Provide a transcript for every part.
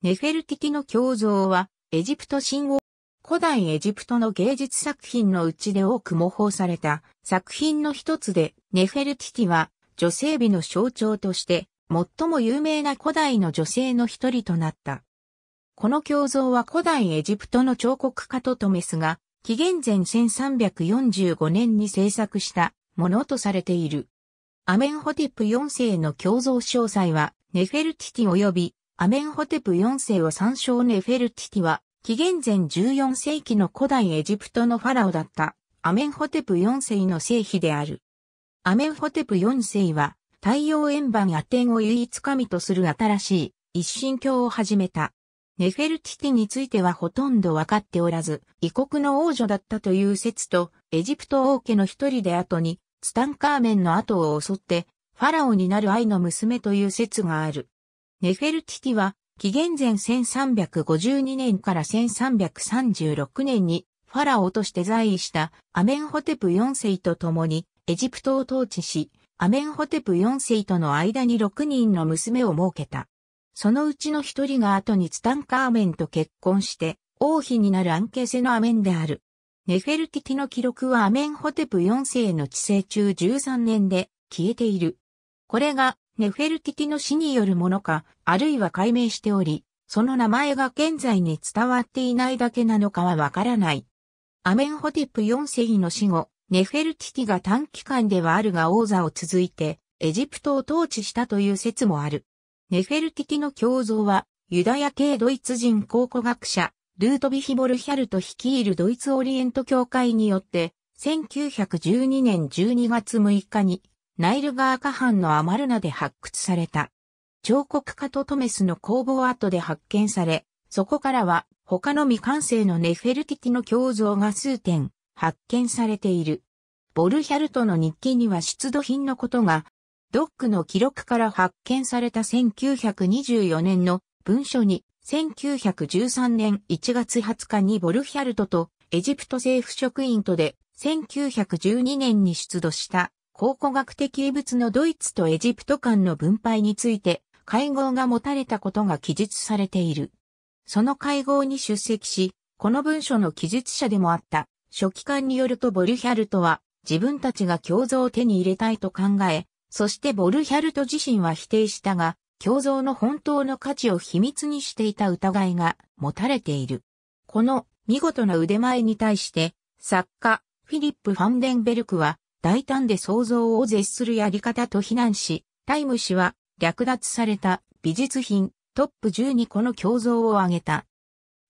ネフェルティティの胸像は、エジプト神王、古代エジプトの芸術作品のうちで多く模倣された作品の一つで、ネフェルティティは女性美の象徴として、最も有名な古代の女性の一人となった。この胸像は古代エジプトの彫刻家トトメスが、紀元前1345年に制作したものとされている。アメンホティプ4世の胸像詳細は、ネフェルティティ及びアメンホテプ4世を参照ネフェルティティは、紀元前14世紀の古代エジプトのファラオだったアメンホテプ4世の聖妃である。アメンホテプ4世は太陽円盤アテンを唯一神とする新しい一神教を始めた。ネフェルティティについてはほとんど分かっておらず、異国の王女だったという説と、エジプト王家の一人で後に、ツタンカーメンの後を襲って、ファラオになる愛の娘という説がある。ネフェルティティは、紀元前1352年から1336年に、ファラオとして在位したアメンホテプ4世と共に、エジプトを統治し、アメンホテプ4世との間に6人の娘を設けた。そのうちの一人が後にツタンカーメンと結婚して、王妃になるアンケセのアメンである。ネフェルティティの記録はアメンホテプ4世の治世中13年で消えている。これがネフェルティティの死によるものか、あるいは解明しており、その名前が現在に伝わっていないだけなのかはわからない。アメンホテプ4世の死後、ネフェルティティが短期間ではあるが王座を続いて、エジプトを統治したという説もある。ネフェルティティの胸像は、ユダヤ系ドイツ人考古学者、ルートビヒボルヒャルト率いるドイツオリエント教会によって、1912年12月6日にナイル川河畔のアマルナで発掘された。彫刻家トトメスの工房跡で発見され、そこからは他の未完成のネフェルティティの胸像が数点発見されている。ボルヒャルトの日記には出土品のことが、ドックの記録から発見された1924年の文書に、1913年1月20日にボルヒャルトとエジプト政府職員とで1912年に出土した考古学的遺物のドイツとエジプト間の分配について会合が持たれたことが記述されている。その会合に出席し、この文書の記述者でもあった書記官によるとボルヒャルトは自分たちが胸像を手に入れたいと考え、そしてボルヒャルト自身は否定したが、胸像の本当の価値を秘密にしていた疑いが持たれている。この見事な腕前に対して、作家、フィリップ・ファンデンベルクは、大胆で想像を絶するやり方と非難し、タイム氏は略奪された美術品トップ1にこの胸像を挙げた。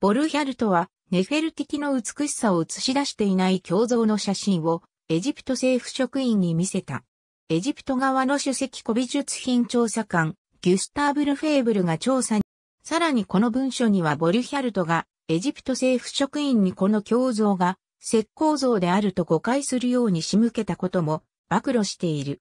ボルヒャルトはネフェルティティの美しさを映し出していない胸像の写真をエジプト政府職員に見せた。エジプト側の主席古美術品調査官、ギュスターブ・ルフェーブルが調査に、さらにこの文書にはボルヒャルトがエジプト政府職員にこの胸像が石膏像であると誤解するように仕向けたことも暴露している。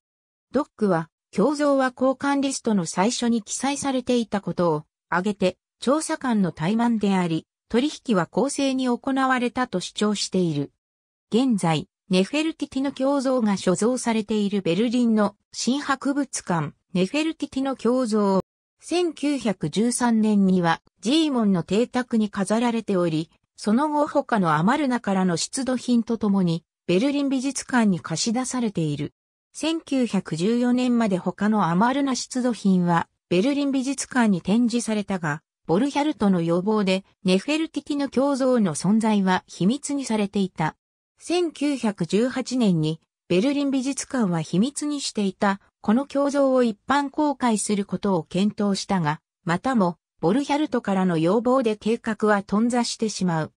ドックは、胸像は交換リストの最初に記載されていたことを挙げて、調査官の怠慢であり、取引は公正に行われたと主張している。現在、ネフェルティティの胸像が所蔵されているベルリンの新博物館、ネフェルティティの胸像。1913年にはジーモンの邸宅に飾られており、その後他のアマルナからの出土品とともに、ベルリン美術館に貸し出されている。1914年まで他のアマルナ出土品は、ベルリン美術館に展示されたが、ボルヒャルトの要望で、ネフェルティティの胸像の存在は秘密にされていた。1918年に、ベルリン美術館は秘密にしていた、この胸像を一般公開することを検討したが、またも、ボルヒャルトからの要望で計画は頓挫してしまう。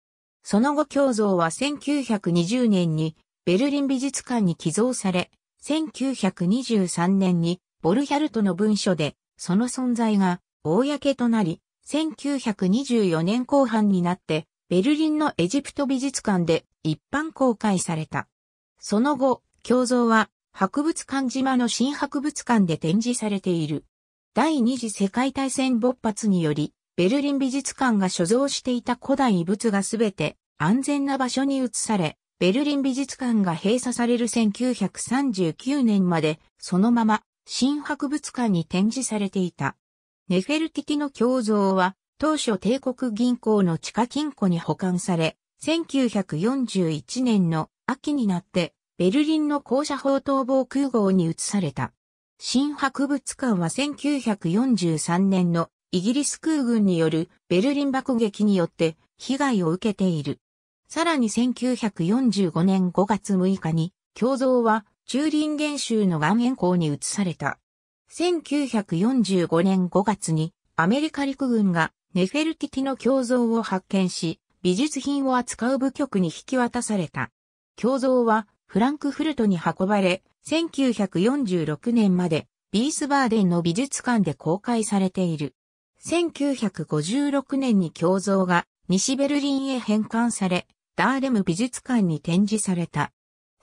その後胸像は1920年にベルリン美術館に寄贈され、1923年にボルヒャルトの文書でその存在が公となり、1924年後半になってベルリンのエジプト美術館で一般公開された。その後、胸像は博物館島の新博物館で展示されている。第二次世界大戦勃発により、ベルリン美術館が所蔵していた古代遺物がすべて安全な場所に移され、ベルリン美術館が閉鎖される1939年まで、そのまま新博物館に展示されていた。ネフェルティティの胸像は、当初帝国銀行の地下金庫に保管され、1941年の秋になって、ベルリンの高射砲逃亡空壕に移された。新博物館は1943年のイギリス空軍によるベルリン爆撃によって被害を受けている。さらに1945年5月6日に、胸像は中林原州の岩塩港に移された。1945年5月にアメリカ陸軍がネフェルティティの胸像を発見し、美術品を扱う部局に引き渡された。胸像はフランクフルトに運ばれ、1946年までビースバーデンの美術館で公開されている。1956年に胸像が西ベルリンへ返還され、ダーレム美術館に展示された。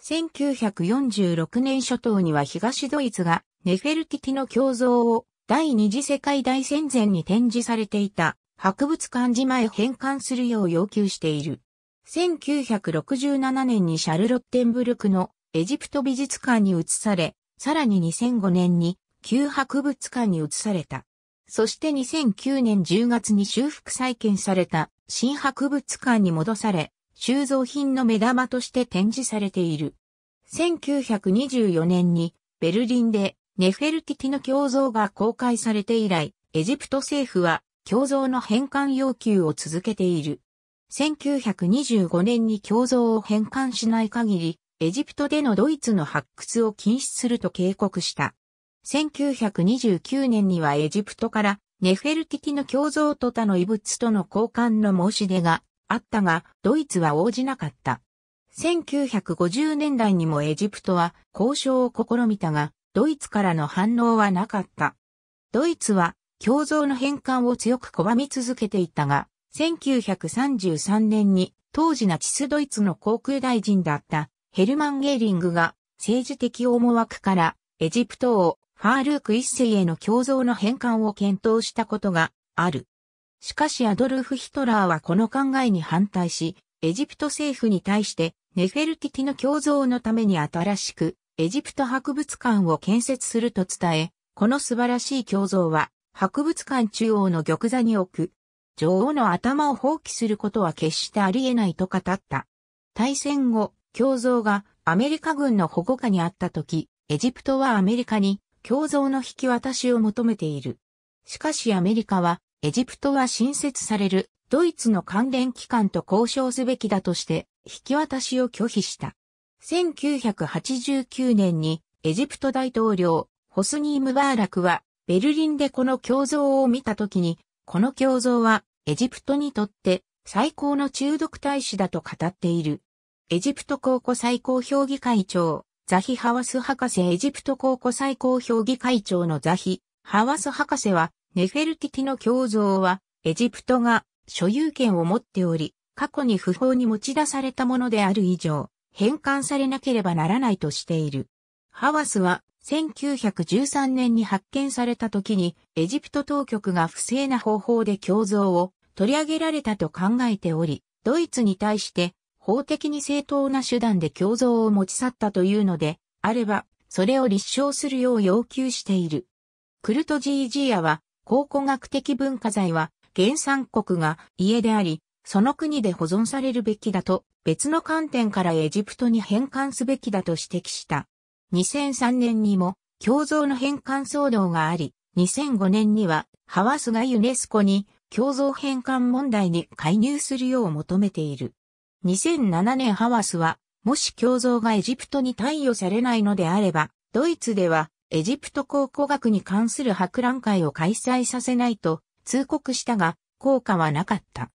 1946年初頭には東ドイツがネフェルティティの胸像を第二次世界大戦前に展示されていた博物館寺前返還するよう要求している。1967年にシャルロッテンブルクのエジプト美術館に移され、さらに2005年に旧博物館に移された。そして2009年10月に修復再建された新博物館に戻され、収蔵品の目玉として展示されている。1924年にベルリンでネフェルティティの胸像が公開されて以来、エジプト政府は胸像の返還要求を続けている。1925年に胸像を返還しない限り、エジプトでのドイツの発掘を禁止すると警告した。1929年にはエジプトからネフェルティティの胸像と他の遺物との交換の申し出があったが、ドイツは応じなかった。1950年代にもエジプトは交渉を試みたが、ドイツからの反応はなかった。ドイツは胸像の返還を強く拒み続けていたが、1933年に当時ナチスドイツの航空大臣だったヘルマン・ゲーリングが政治的思惑からエジプトをファールーク一世への共造の返還を検討したことがある。しかしアドルフ・ヒトラーはこの考えに反対し、エジプト政府に対してネフェルティティの共造のために新しくエジプト博物館を建設すると伝え、この素晴らしい胸像は博物館中央の玉座に置く。女王の頭を放棄することは決してありえないと語った。対戦後、胸像がアメリカ軍の保護下にあった時、エジプトはアメリカに胸像の引き渡しを求めている。しかしアメリカは、エジプトは新設されるドイツの関連機関と交渉すべきだとして引き渡しを拒否した。1989年にエジプト大統領ホスニー・ムバーラクはベルリンでこの胸像を見た時に、この胸像はエジプトにとって最高の中毒大使だと語っている。エジプト考古最高評議会長、ザヒ・ハワス博士エジプト考古最高評議会長のザヒ・ハワス博士は、ネフェルティティの胸像は、エジプトが所有権を持っており、過去に不法に持ち出されたものである以上、返還されなければならないとしている。ハワスは、1913年に発見された時に、エジプト当局が不正な方法で胸像を取り上げられたと考えており、ドイツに対して法的に正当な手段で共造を持ち去ったというので、あれば、それを立証するよう要求している。クルトジージーアは、考古学的文化財は、原産国が家であり、その国で保存されるべきだと、別の観点からエジプトに返還すべきだと指摘した。2003年にも、共造の返還騒動があり、2005年には、ハワスがユネスコに、共造返還問題に介入するよう求めている。2007年ハマスは、もし共像がエジプトに貸与されないのであれば、ドイツではエジプト考古学に関する博覧会を開催させないと通告したが、効果はなかった。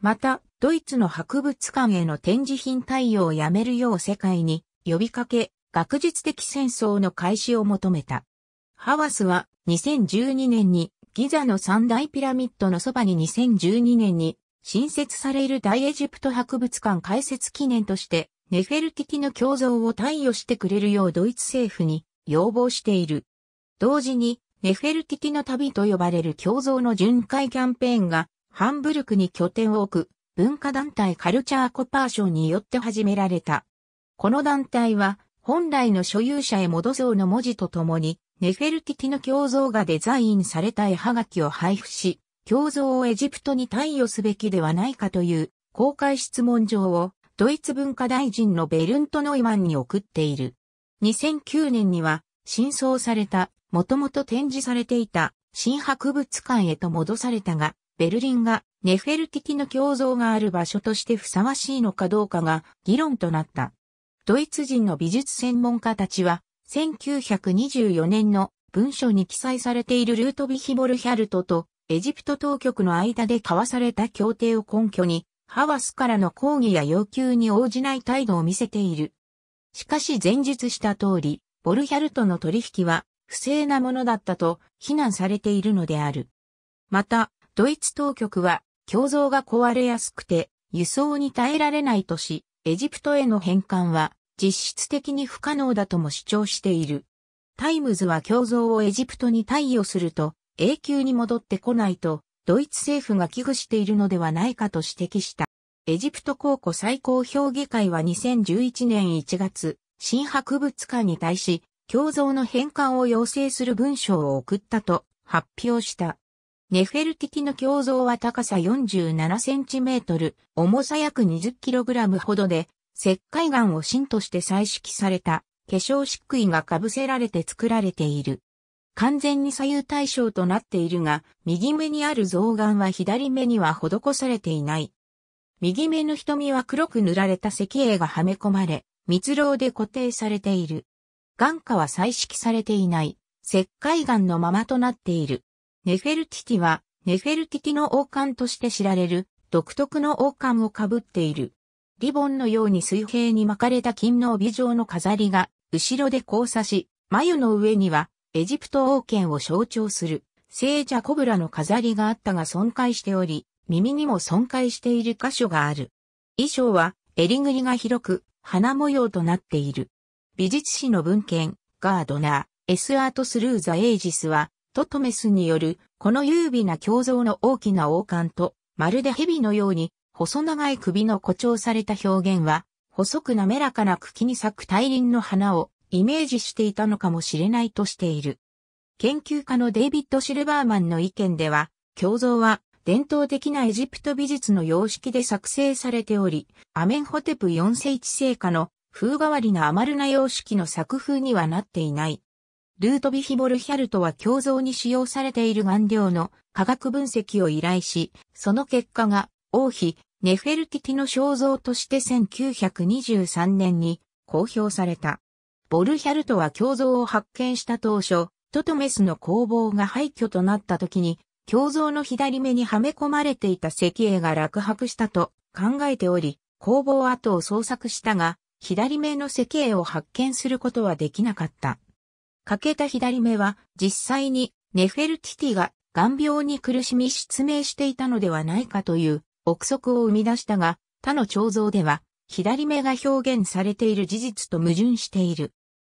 また、ドイツの博物館への展示品対応をやめるよう世界に呼びかけ、学術的戦争の開始を求めた。ハワスは2012年にギザの三大ピラミッドのそばに2012年に新設される大エジプト博物館開設記念として、ネフェルティティの胸像を貸与してくれるようドイツ政府に要望している。同時に、ネフェルティティの旅と呼ばれる胸像の巡回キャンペーンが、ハンブルクに拠点を置く、文化団体カルチャーコパーションによって始められた。この団体は、本来の所有者へ戻そうの文字とともに、ネフェルティティの胸像がデザインされた絵はがきを配布し、胸像をエジプトに貸与すべきではないかという公開質問状をドイツ文化大臣のベルント・ノイマンに送っている。2009年には新相された、もともと展示されていた新博物館へと戻されたが、ベルリンがネフェルティキの胸像がある場所としてふさわしいのかどうかが議論となった。ドイツ人の美術専門家たちは、1924年の文書に記載されているルートビヒボルヒャルトとエジプト当局の間で交わされた協定を根拠に、ハワスからの抗議や要求に応じない態度を見せている。しかし前述した通り、ボルヒャルとの取引は不正なものだったと非難されているのである。また、ドイツ当局は、胸像が壊れやすくて、輸送に耐えられないとし、エジプトへの返還は実質的に不可能だとも主張している。タイムズは胸像をエジプトに貸与すると、永久に戻ってこないと、ドイツ政府が危惧しているのではないかと指摘した。エジプト考古最高評議会は2011年1月、新博物館に対し、胸像の返還を要請する文章を送ったと発表した。ネフェルティキの胸像は高さ47センチメートル、重さ約20キログラムほどで、石灰岩を芯として採取された、化粧漆喰が被せられて作られている。完全に左右対称となっているが、右目にある象眼は左目には施されていない。右目の瞳は黒く塗られた石英がはめ込まれ、蜜蝋で固定されている。眼下は彩色されていない、石灰岩のままとなっている。ネフェルティティは、ネフェルティティの王冠として知られる、独特の王冠をかぶっている。リボンのように水平に巻かれた金の帯状の飾りが、後ろで交差し、眉の上にはエジプト王権を象徴する聖者コブラの飾りがあったが損壊しており、耳にも損壊している箇所がある。衣装は襟ぐりが広く花模様となっている。美術史の文献、ガードナー、エスアートスルーザエイジスは、トトメスによる、この優美な胸像の大きな王冠と、まるで蛇のように、細長い首の誇張された表現は、細く滑らかな茎に咲く大輪の花をイメージしていたのかもしれないとしている。研究家のデイビッド・シルバーマンの意見では、胸像は伝統的なエジプト美術の様式で作成されており、アメンホテプ4世紀聖火の風変わりなアマルナ様式の作風にはなっていない。ルートビヒボルヒャルトは胸像に使用されている顔料の化学分析を依頼し、その結果が王妃ネフェルティティの肖像として1923年に公表された。ボルヒャルトは胸像を発見した当初、トトメスの工房が廃墟となった時に、胸像の左目にはめ込まれていた石英が落泊したと考えており、工房跡を捜索したが、左目の石英を発見することはできなかった。欠けた左目は実際にネフェルティティが眼病に苦しみ失明していたのではないかという憶測を生み出したが、他の彫像では左目が表現されている事実と矛盾している。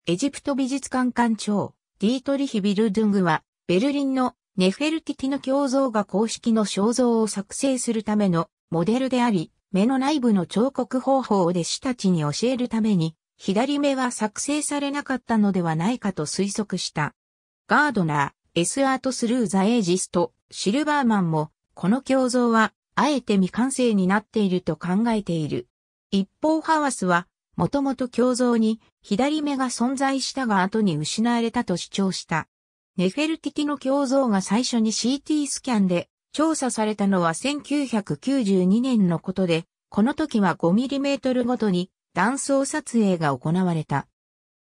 エジプト美術館館長、ディートリヒ・ビルドゥングは、ベルリンのネフェルティティの胸像が公式の肖像を作成するためのモデルであり、目の内部の彫刻方法を弟子たちに教えるために、左目は作成されなかったのではないかと推測した。ガードナー、エスアートスルーザエージスト、シルバーマンも、この胸像は、あえて未完成になっていると考えている。一方ハワスは、もともと胸像に左目が存在したが後に失われたと主張した。ネフェルティティの胸像が最初に CT スキャンで調査されたのは1992年のことで、この時は 5mm ごとに断層撮影が行われた。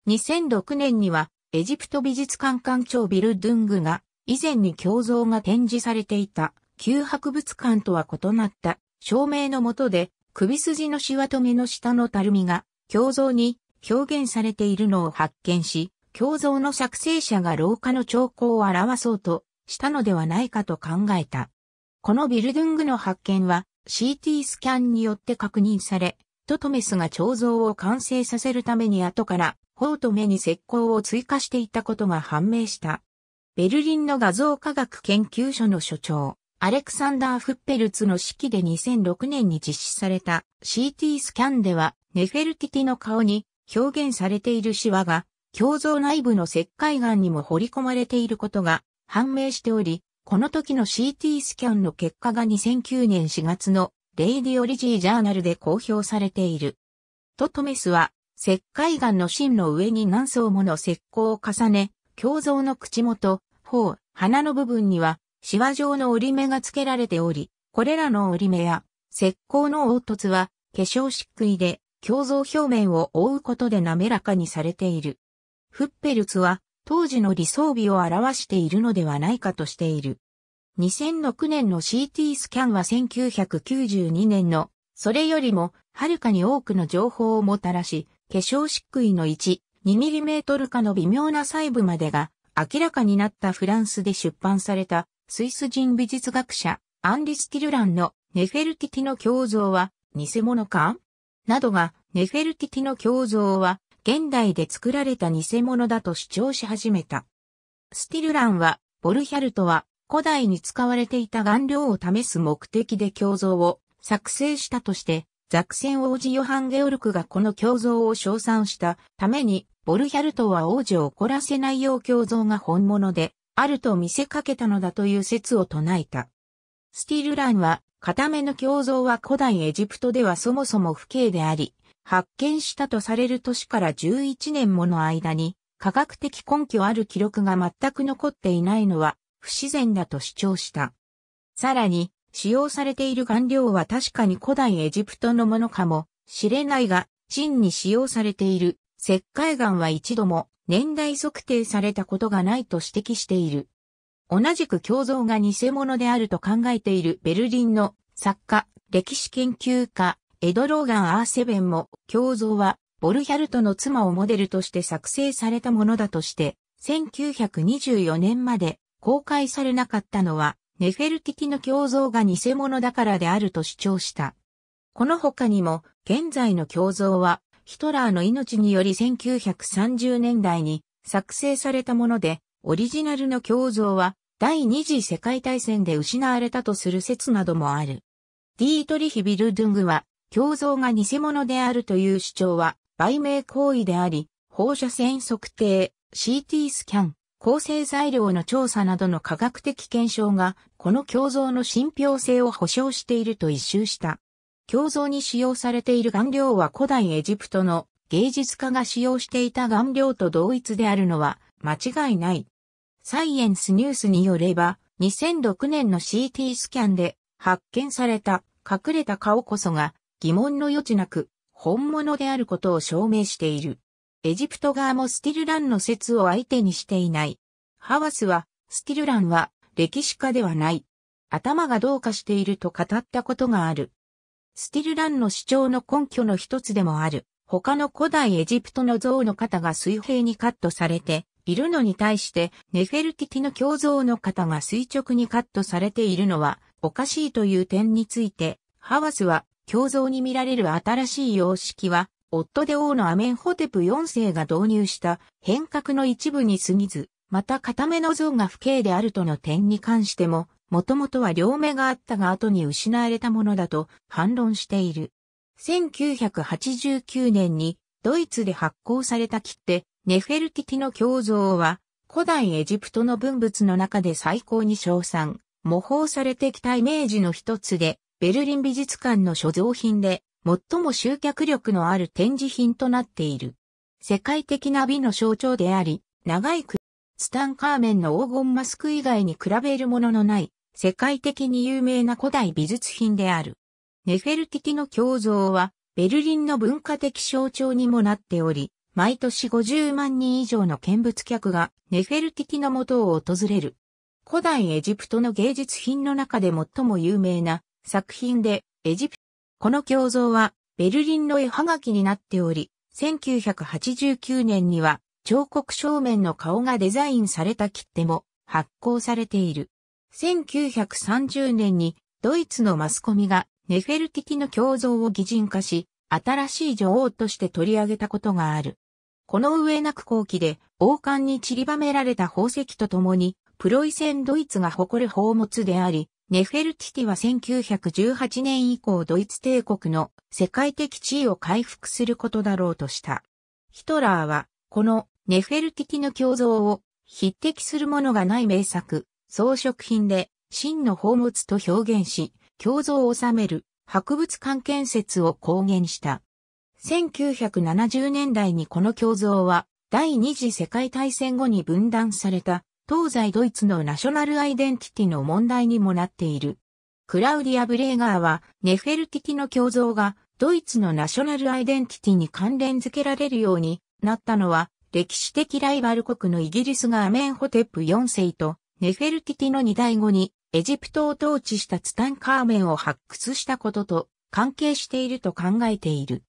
2006年にはエジプト美術館館長ビルドゥングが以前に胸像が展示されていた旧博物館とは異なった照明のとで首筋のシワと目の下のたるみが胸像に表現されているのを発見し、胸像の作成者が廊下の兆候を表そうとしたのではないかと考えた。このビルドゥングの発見は CT スキャンによって確認され、トトメスが彫像を完成させるために後から頬と目に石膏を追加していたことが判明した。ベルリンの画像科学研究所の所長、アレクサンダー・フッペルツの指揮で2006年に実施された CT スキャンではネフェルティティの顔に表現されているシワが、胸像内部の石灰岩にも彫り込まれていることが判明しており、この時の CT スキャンの結果が2009年4月のレイディオリジージャーナルで公表されている。トトメスは石灰岩の芯の上に何層もの石膏を重ね、胸像の口元、頬、鼻の部分にはシワ状の折り目が付けられており、これらの折り目や石膏の凹凸は化粧漆喰で胸像表面を覆うことで滑らかにされている。フッペルツは当時の理想美を表しているのではないかとしている。2006年の CT スキャンは1992年のそれよりもはるかに多くの情報をもたらし、化粧漆喰の1、2mm かの微妙な細部までが明らかになったフランスで出版されたスイス人美術学者アンリス・ティルランのネフェルティティの胸像は偽物かなどがネフェルティティの胸像は現代で作られた偽物だと主張し始めた。スティルランは、ボルヒャルトは古代に使われていた顔料を試す目的で胸像を作成したとして、ザクセン王子ヨハン・ゲオルクがこの胸像を称賛したために、ボルヒャルトは王女を怒らせないよう胸像が本物であると見せかけたのだという説を唱えた。スティルランは、固めの胸像は古代エジプトではそもそも不景であり、発見したとされる年から11年もの間に、科学的根拠ある記録が全く残っていないのは不自然だと主張した。さらに、使用されている顔料は確かに古代エジプトのものかもしれないが、真に使用されている石灰岩は一度も年代測定されたことがないと指摘している。同じく胸像が偽物であると考えているベルリンの作家、歴史研究家、エドローガン・アーセベンも、胸像は、ボルヒャルトの妻をモデルとして作成されたものだとして、1924年まで公開されなかったのは、ネフェルティティの胸像が偽物だからであると主張した。この他にも、現在の胸像は、ヒトラーの命により1930年代に作成されたもので、オリジナルの胸像は第二次世界大戦で失われたとする説などもある。ディートリヒ・ビルドゥングは、胸像が偽物であるという主張は、売名行為であり、放射線測定、CT スキャン、構成材料の調査などの科学的検証が、この胸像の信憑性を保証していると一周した。胸像に使用されている顔料は古代エジプトの芸術家が使用していた顔料と同一であるのは間違いない。サイエンスニュースによれば、2006年の CT スキャンで発見された隠れた顔こそが疑問の余地なく本物であることを証明している。エジプト側もスティルランの説を相手にしていない。ハワスは、スティルランは歴史家ではない。頭がどうかしていると語ったことがある。スティルランの主張の根拠の一つでもある。他の古代エジプトの像の方が水平にカットされて、いるのに対して、ネフェルティティの胸像の型が垂直にカットされているのはおかしいという点について、ハワスは、胸像に見られる新しい様式は、夫で王のアメンホテプ4世が導入した変革の一部に過ぎず、また片目の像が不敬であるとの点に関しても、もともとは両目があったが後に失われたものだと反論している。1989年にドイツで発行された切手ネフェルティティの胸像は、古代エジプトの文物の中で最高に称賛、模倣されてきたイメージの一つで、ベルリン美術館の所蔵品で、最も集客力のある展示品となっている。世界的な美の象徴であり、長いクツタンカーメンの黄金マスク以外に比べるもののない、世界的に有名な古代美術品である。ネフェルティティの胸像は、ベルリンの文化的象徴にもなっており、毎年50万人以上の見物客がネフェルティティの元を訪れる。古代エジプトの芸術品の中で最も有名な作品でエジプト。この胸像はベルリンの絵はがきになっており、1989年には彫刻正面の顔がデザインされた切手も発行されている。1930年にドイツのマスコミがネフェルティティの胸像を擬人化し、新しい女王として取り上げたことがある。この上なく後期で王冠に散りばめられた宝石とともに、プロイセンドイツが誇る宝物であり、ネフェルティティは1918年以降ドイツ帝国の世界的地位を回復することだろうとした。ヒトラーは、このネフェルティティの胸像を匹敵するものがない名作、装飾品で真の宝物と表現し、胸像を収める博物館建設を公言した。1970年代にこの胸像は第二次世界大戦後に分断された東西ドイツのナショナルアイデンティティの問題にもなっている。クラウディア・ブレーガーはネフェルティティの胸像がドイツのナショナルアイデンティティに関連付けられるようになったのは歴史的ライバル国のイギリスがアメンホテップ4世とネフェルティティの二代後にエジプトを統治したツタンカーメンを発掘したことと関係していると考えている。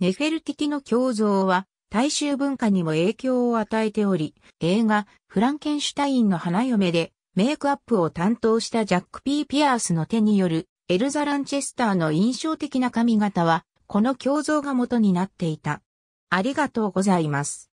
ネフェルティティの胸像は大衆文化にも影響を与えており、映画フランケンシュタインの花嫁でメイクアップを担当したジャック・ピー・ピアースの手によるエルザ・ランチェスターの印象的な髪型はこの胸像が元になっていた。ありがとうございます。